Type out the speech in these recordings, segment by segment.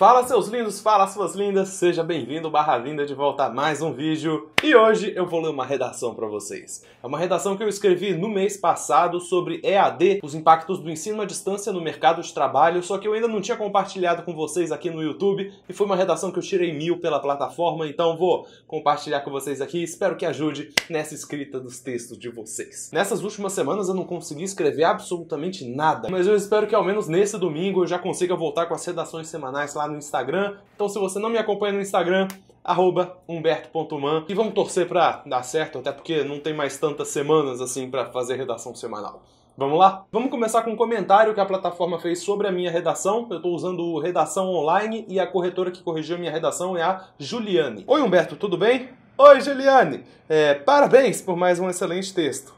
Fala seus lindos, fala suas lindas, seja bem-vindo barra linda de volta a mais um vídeo. E hoje eu vou ler uma redação para vocês. É uma redação que eu escrevi no mês passado sobre EAD, os impactos do ensino à distância no mercado de trabalho, só que eu ainda não tinha compartilhado com vocês aqui no YouTube e foi uma redação que eu tirei mil pela plataforma, então vou compartilhar com vocês aqui e espero que ajude nessa escrita dos textos de vocês. Nessas últimas semanas eu não consegui escrever absolutamente nada, mas eu espero que ao menos nesse domingo eu já consiga voltar com as redações semanais lá no Instagram. Então se você não me acompanha no Instagram, arroba humberto.man e vamos torcer para dar certo, até porque não tem mais tantas semanas assim para fazer redação semanal. Vamos lá? Vamos começar com um comentário que a plataforma fez sobre a minha redação. Eu estou usando redação online e a corretora que corrigiu a minha redação é a Juliane. Oi Humberto, tudo bem? Oi Juliane! É, parabéns por mais um excelente texto.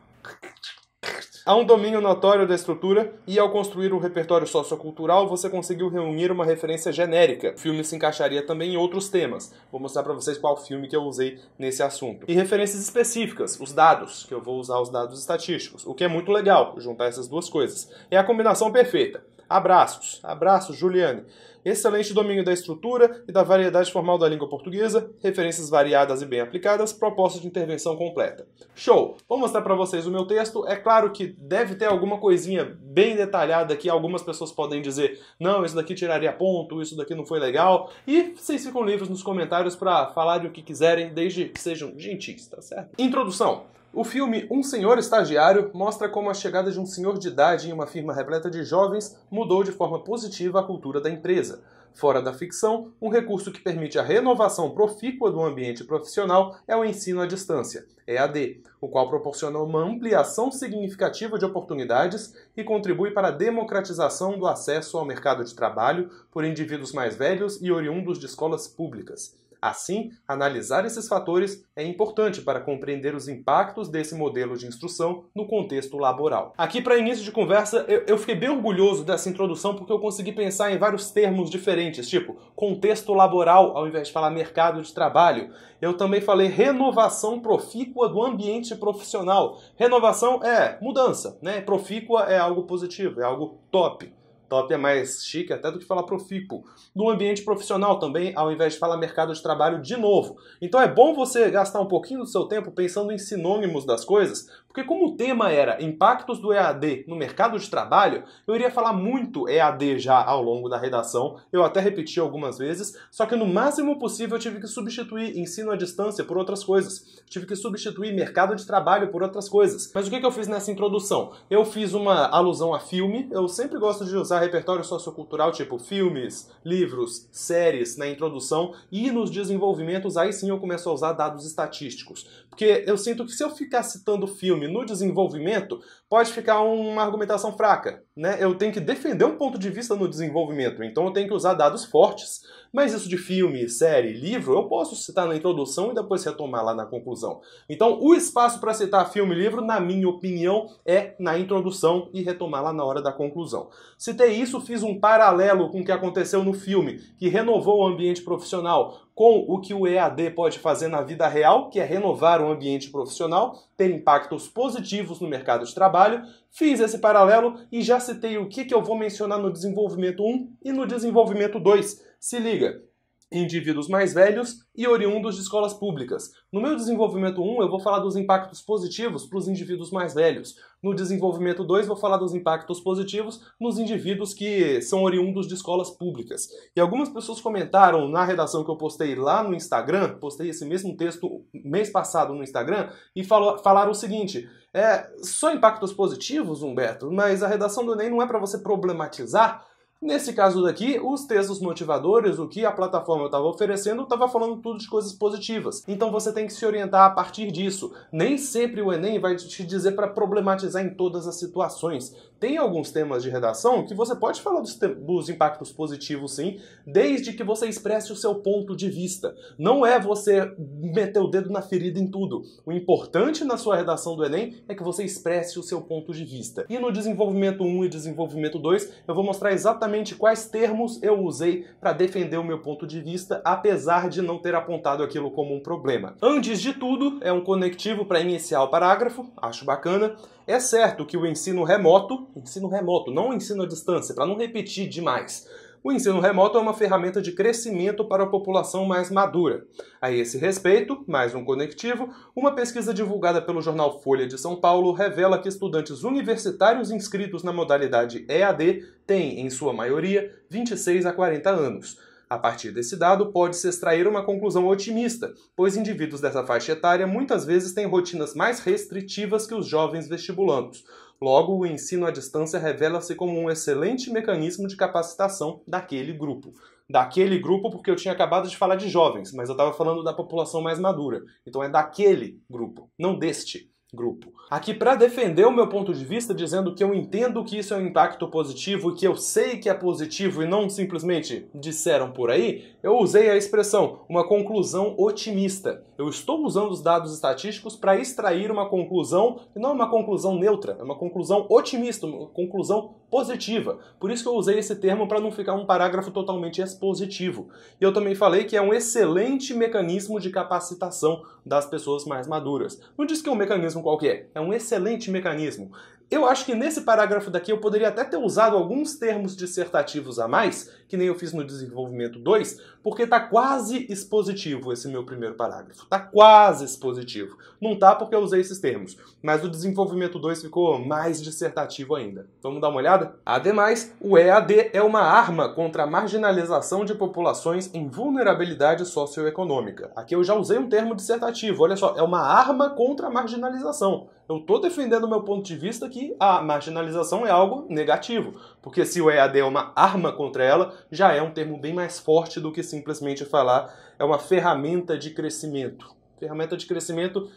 Há um domínio notório da estrutura e, ao construir o um repertório sociocultural, você conseguiu reunir uma referência genérica. O filme se encaixaria também em outros temas. Vou mostrar para vocês qual filme que eu usei nesse assunto. E referências específicas, os dados, que eu vou usar os dados estatísticos, o que é muito legal, juntar essas duas coisas. É a combinação perfeita. Abraços. abraços, Juliane. Excelente domínio da estrutura e da variedade formal da língua portuguesa, referências variadas e bem aplicadas, proposta de intervenção completa. Show! Vou mostrar para vocês o meu texto. É claro que deve ter alguma coisinha bem detalhada que algumas pessoas podem dizer: não, isso daqui tiraria ponto, isso daqui não foi legal. E vocês ficam livres nos comentários para falar o que quiserem, desde que sejam gentis, tá certo? Introdução. O filme Um Senhor Estagiário mostra como a chegada de um senhor de idade em uma firma repleta de jovens mudou de forma positiva a cultura da empresa. Fora da ficção, um recurso que permite a renovação profícua do ambiente profissional é o ensino à distância, EAD, o qual proporciona uma ampliação significativa de oportunidades e contribui para a democratização do acesso ao mercado de trabalho por indivíduos mais velhos e oriundos de escolas públicas. Assim, analisar esses fatores é importante para compreender os impactos desse modelo de instrução no contexto laboral. Aqui, para início de conversa, eu, fiquei bem orgulhoso dessa introdução porque eu consegui pensar em vários termos diferentes, tipo contexto laboral, ao invés de falar mercado de trabalho. Eu também falei renovação profícua do ambiente profissional. Renovação é mudança, né? Profícua é algo positivo, é algo top top é mais chique até do que falar profícuo. No ambiente profissional também, ao invés de falar mercado de trabalho de novo. Então é bom você gastar um pouquinho do seu tempo pensando em sinônimos das coisas, porque como o tema era impactos do EAD no mercado de trabalho, eu iria falar muito EAD já ao longo da redação. Eu até repeti algumas vezes, só que no máximo possível eu tive que substituir ensino à distância por outras coisas. Tive que substituir mercado de trabalho por outras coisas. Mas o que, que eu fiz nessa introdução? Eu fiz uma alusão a filme. Eu sempre gosto de usar repertório sociocultural tipo filmes, livros, séries na introdução e nos desenvolvimentos aí sim eu começo a usar dados estatísticos. Porque eu sinto que se eu ficar citando filme filme, no desenvolvimento, pode ficar uma argumentação fraca. Né? Eu tenho que defender um ponto de vista no desenvolvimento, então eu tenho que usar dados fortes. Mas isso de filme, série, livro, eu posso citar na introdução e depois retomar lá na conclusão. Então, o espaço para citar filme e livro, na minha opinião, é na introdução e retomar lá na hora da conclusão. Citei isso, fiz um paralelo com o que aconteceu no filme, que renovou o ambiente profissional, com o que o EAD pode fazer na vida real, que é renovar o ambiente profissional, ter impactos positivos no mercado de trabalho, fiz esse paralelo e já citei o que, que eu vou mencionar no desenvolvimento 1 e no desenvolvimento 2. Se liga, indivíduos mais velhos e oriundos de escolas públicas. No meu desenvolvimento 1, eu vou falar dos impactos positivos para os indivíduos mais velhos. No desenvolvimento 2, vou falar dos impactos positivos nos indivíduos que são oriundos de escolas públicas. E algumas pessoas comentaram na redação que eu postei lá no Instagram, postei esse mesmo texto mês passado no Instagram, e falou, falaram o seguinte: é, só impactos positivos, Humberto, mas a redação do Enem não é para você problematizar Nesse caso daqui, os textos motivadores, o que a plataforma estava oferecendo, estava falando tudo de coisas positivas. Então você tem que se orientar a partir disso. Nem sempre o Enem vai te dizer para problematizar em todas as situações. Tem alguns temas de redação que você pode falar dos, dos impactos positivos, sim, desde que você expresse o seu ponto de vista. Não é você meter o dedo na ferida em tudo. O importante na sua redação do Enem é que você expresse o seu ponto de vista. E no desenvolvimento 1 e desenvolvimento 2, eu vou mostrar exatamente exatamente quais termos eu usei para defender o meu ponto de vista, apesar de não ter apontado aquilo como um problema. Antes de tudo, é um conectivo para iniciar o parágrafo, acho bacana. É certo que o ensino remoto, ensino remoto, não ensino à distância, para não repetir demais o ensino remoto é uma ferramenta de crescimento para a população mais madura. A esse respeito, mais um conectivo, uma pesquisa divulgada pelo jornal Folha de São Paulo revela que estudantes universitários inscritos na modalidade EAD têm, em sua maioria, 26 a 40 anos. A partir desse dado, pode-se extrair uma conclusão otimista, pois indivíduos dessa faixa etária muitas vezes têm rotinas mais restritivas que os jovens vestibulantes. Logo, o ensino à distância revela-se como um excelente mecanismo de capacitação daquele grupo. Daquele grupo, porque eu tinha acabado de falar de jovens, mas eu estava falando da população mais madura. Então é daquele grupo, não deste grupo. Aqui para defender o meu ponto de vista, dizendo que eu entendo que isso é um impacto positivo e que eu sei que é positivo e não simplesmente disseram por aí, eu usei a expressão uma conclusão otimista. Eu estou usando os dados estatísticos para extrair uma conclusão, e não é uma conclusão neutra, é uma conclusão otimista, uma conclusão positiva. Por isso que eu usei esse termo para não ficar um parágrafo totalmente expositivo. E eu também falei que é um excelente mecanismo de capacitação das pessoas mais maduras. Não diz que é um mecanismo qualquer, é um excelente mecanismo. Eu acho que nesse parágrafo daqui eu poderia até ter usado alguns termos dissertativos a mais que nem eu fiz no desenvolvimento 2, porque está quase expositivo esse meu primeiro parágrafo. está quase expositivo. Não tá porque eu usei esses termos, mas o desenvolvimento 2 ficou mais dissertativo ainda. Vamos dar uma olhada? Ademais, o EAD é uma arma contra a marginalização de populações em vulnerabilidade socioeconômica. Aqui eu já usei um termo dissertativo, olha só, é uma arma contra a marginalização eu estou defendendo o meu ponto de vista que a marginalização é algo negativo, porque se o EAD é uma arma contra ela, já é um termo bem mais forte do que simplesmente falar é uma ferramenta de crescimento. Ferramenta de crescimento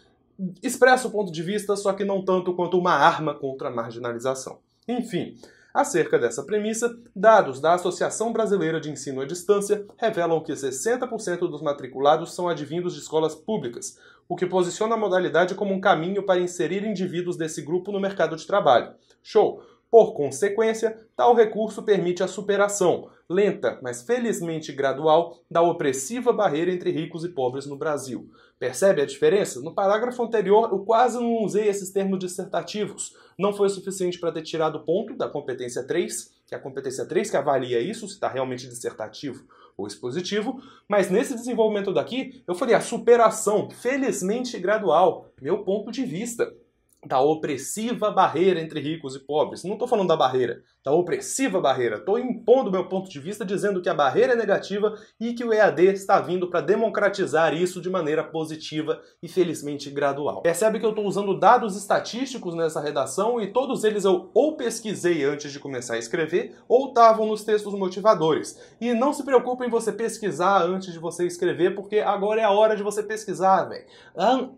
expressa o ponto de vista, só que não tanto quanto uma arma contra a marginalização. Enfim, Acerca dessa premissa, dados da Associação Brasileira de Ensino à Distância revelam que 60% dos matriculados são advindos de escolas públicas, o que posiciona a modalidade como um caminho para inserir indivíduos desse grupo no mercado de trabalho. Show! Por consequência, tal recurso permite a superação, lenta, mas felizmente gradual, da opressiva barreira entre ricos e pobres no Brasil. Percebe a diferença? No parágrafo anterior, eu quase não usei esses termos dissertativos. Não foi suficiente para ter tirado ponto da competência 3, que é a competência 3 que avalia isso, se está realmente dissertativo o expositivo, mas nesse desenvolvimento daqui eu faria a superação, felizmente gradual, meu ponto de vista da opressiva barreira entre ricos e pobres. Não estou falando da barreira, da opressiva barreira. Estou impondo meu ponto de vista dizendo que a barreira é negativa e que o EAD está vindo para democratizar isso de maneira positiva e felizmente gradual. Percebe que eu estou usando dados estatísticos nessa redação e todos eles eu ou pesquisei antes de começar a escrever ou estavam nos textos motivadores. E não se preocupe em você pesquisar antes de você escrever, porque agora é a hora de você pesquisar, velho.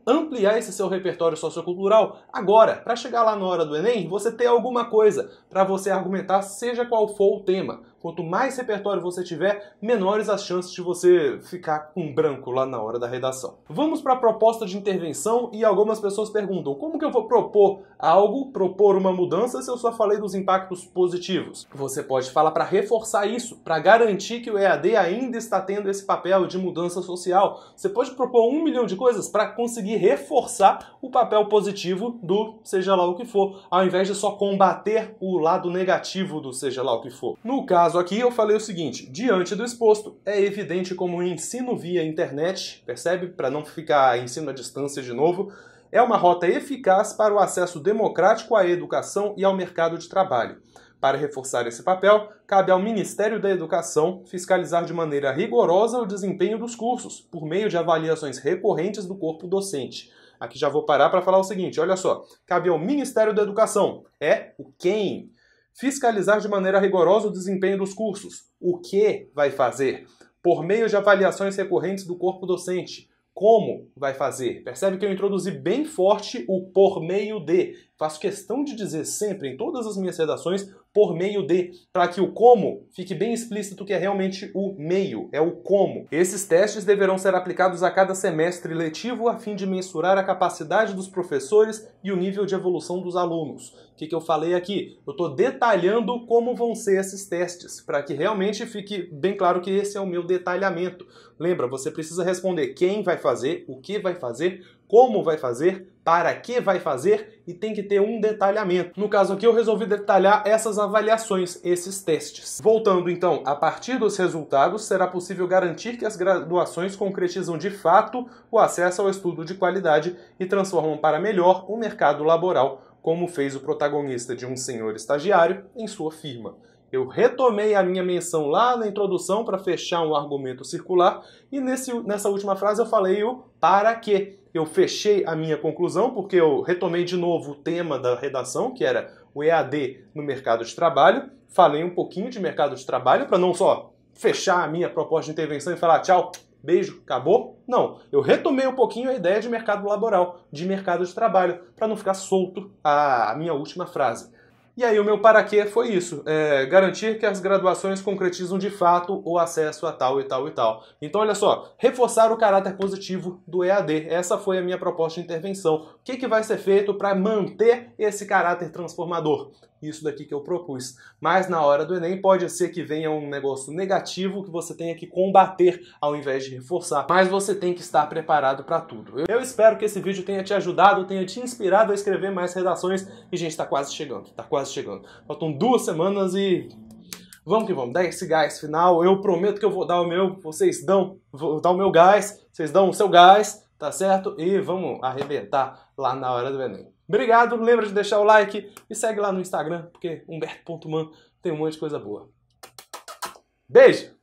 Ampliar esse seu repertório sociocultural Agora, para chegar lá na hora do Enem, você ter alguma coisa para você argumentar, seja qual for o tema. Quanto mais repertório você tiver, menores as chances de você ficar com branco lá na hora da redação. Vamos para a proposta de intervenção e algumas pessoas perguntam: como que eu vou propor algo, propor uma mudança se eu só falei dos impactos positivos? Você pode falar para reforçar isso, para garantir que o EAD ainda está tendo esse papel de mudança social. Você pode propor um milhão de coisas para conseguir reforçar o papel positivo do seja lá o que for, ao invés de só combater o lado negativo do seja lá o que for. No caso caso aqui, eu falei o seguinte: diante do exposto, é evidente como o ensino via internet, percebe? Para não ficar ensino à distância de novo, é uma rota eficaz para o acesso democrático à educação e ao mercado de trabalho. Para reforçar esse papel, cabe ao Ministério da Educação fiscalizar de maneira rigorosa o desempenho dos cursos, por meio de avaliações recorrentes do corpo docente. Aqui já vou parar para falar o seguinte: olha só, cabe ao Ministério da Educação, é o quem fiscalizar de maneira rigorosa o desempenho dos cursos. O que vai fazer? Por meio de avaliações recorrentes do corpo docente. Como vai fazer? Percebe que eu introduzi bem forte o por meio de. Faço questão de dizer sempre em todas as minhas redações por meio de, para que o como fique bem explícito que é realmente o meio, é o como. Esses testes deverão ser aplicados a cada semestre letivo a fim de mensurar a capacidade dos professores e o nível de evolução dos alunos. O que, que eu falei aqui? Eu estou detalhando como vão ser esses testes, para que realmente fique bem claro que esse é o meu detalhamento. Lembra, você precisa responder quem vai fazer, o que vai fazer, como vai fazer, para que vai fazer e tem que ter um detalhamento. No caso aqui, eu resolvi detalhar essas avaliações, esses testes. Voltando então, a partir dos resultados, será possível garantir que as graduações concretizam de fato o acesso ao estudo de qualidade e transformam para melhor o mercado laboral, como fez o protagonista de um senhor estagiário em sua firma. Eu retomei a minha menção lá na introdução para fechar um argumento circular e nesse, nessa última frase eu falei o para que. Eu fechei a minha conclusão porque eu retomei de novo o tema da redação, que era o EAD no mercado de trabalho. Falei um pouquinho de mercado de trabalho para não só fechar a minha proposta de intervenção e falar tchau, beijo, acabou? Não, eu retomei um pouquinho a ideia de mercado laboral, de mercado de trabalho, para não ficar solto a minha última frase. E aí o meu para quê foi isso, é, garantir que as graduações concretizam de fato o acesso a tal e tal e tal. Então olha só, reforçar o caráter positivo do EAD, essa foi a minha proposta de intervenção. O que, que vai ser feito para manter esse caráter transformador? isso daqui que eu propus. Mas na hora do Enem pode ser que venha um negócio negativo que você tenha que combater ao invés de reforçar. Mas você tem que estar preparado para tudo. Eu espero que esse vídeo tenha te ajudado, tenha te inspirado a escrever mais redações. E, gente, está quase chegando, está quase chegando. Faltam duas semanas e vamos que vamos, dá esse gás final, eu prometo que eu vou dar o meu, vocês dão, vou dar o meu gás, vocês dão o seu gás, tá certo? E vamos arrebentar lá na hora do Enem. Obrigado, lembra de deixar o like e segue lá no Instagram, porque Humberto.man tem um monte de coisa boa. Beijo!